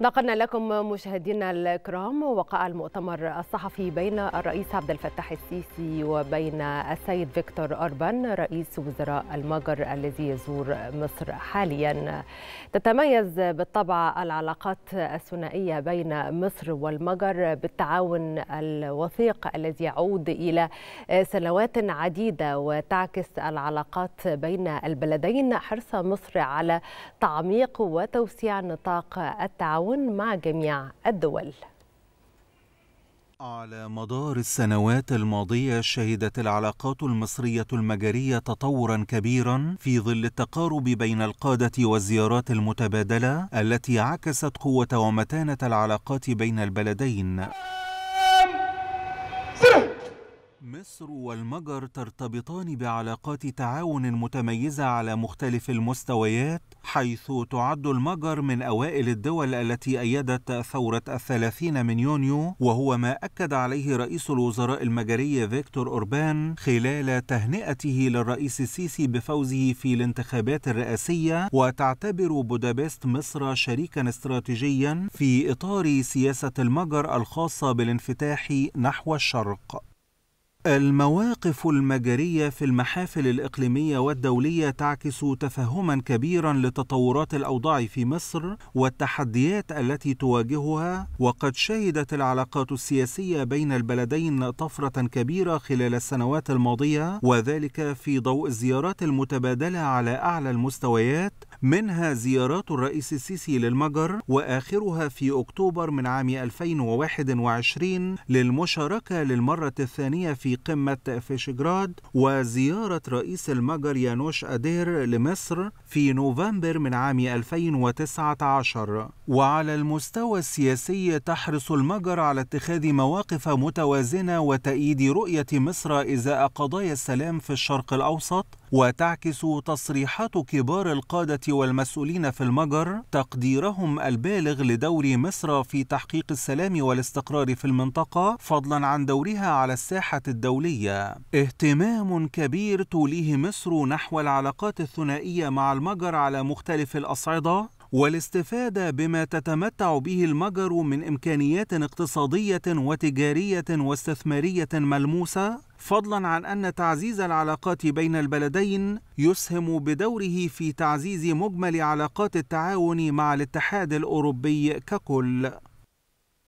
نقلنا لكم مشاهدينا الكرام وقع المؤتمر الصحفي بين الرئيس عبد الفتاح السيسي وبين السيد فيكتور أوربان رئيس وزراء المجر الذي يزور مصر حاليا تتميز بالطبع العلاقات الثنائية بين مصر والمجر بالتعاون الوثيق الذي يعود إلى سنوات عديدة وتعكس العلاقات بين البلدين حرص مصر على تعميق وتوسيع نطاق التعاون التعاون مع جميع الدول على مدار السنوات الماضية شهدت العلاقات المصرية المجرية تطورا كبيرا في ظل التقارب بين القادة والزيارات المتبادلة التي عكست قوة ومتانة العلاقات بين البلدين مصر والمجر ترتبطان بعلاقات تعاون متميزة على مختلف المستويات حيث تعد المجر من أوائل الدول التي أيدت ثورة الثلاثين من يونيو وهو ما أكد عليه رئيس الوزراء المجري فيكتور أوربان خلال تهنئته للرئيس السيسي بفوزه في الانتخابات الرئاسية وتعتبر بودابست مصر شريكا استراتيجيا في إطار سياسة المجر الخاصة بالانفتاح نحو الشرق المواقف المجرية في المحافل الإقليمية والدولية تعكس تفهما كبيرا لتطورات الأوضاع في مصر والتحديات التي تواجهها وقد شهدت العلاقات السياسية بين البلدين طفرة كبيرة خلال السنوات الماضية وذلك في ضوء الزيارات المتبادلة على أعلى المستويات منها زيارات الرئيس السيسي للمجر واخرها في اكتوبر من عام 2021 للمشاركه للمره الثانيه في قمه فيشجراد وزياره رئيس المجر يانوش ادير لمصر في نوفمبر من عام 2019 وعلى المستوى السياسي تحرص المجر على اتخاذ مواقف متوازنه وتأييد رؤيه مصر ازاء قضايا السلام في الشرق الاوسط وتعكس تصريحات كبار القادة والمسؤولين في المجر تقديرهم البالغ لدور مصر في تحقيق السلام والاستقرار في المنطقة فضلا عن دورها على الساحة الدولية اهتمام كبير توليه مصر نحو العلاقات الثنائية مع المجر على مختلف الأصعدة والاستفادة بما تتمتع به المجر من إمكانيات اقتصادية وتجارية واستثمارية ملموسة فضلا عن أن تعزيز العلاقات بين البلدين يسهم بدوره في تعزيز مجمل علاقات التعاون مع الاتحاد الأوروبي ككل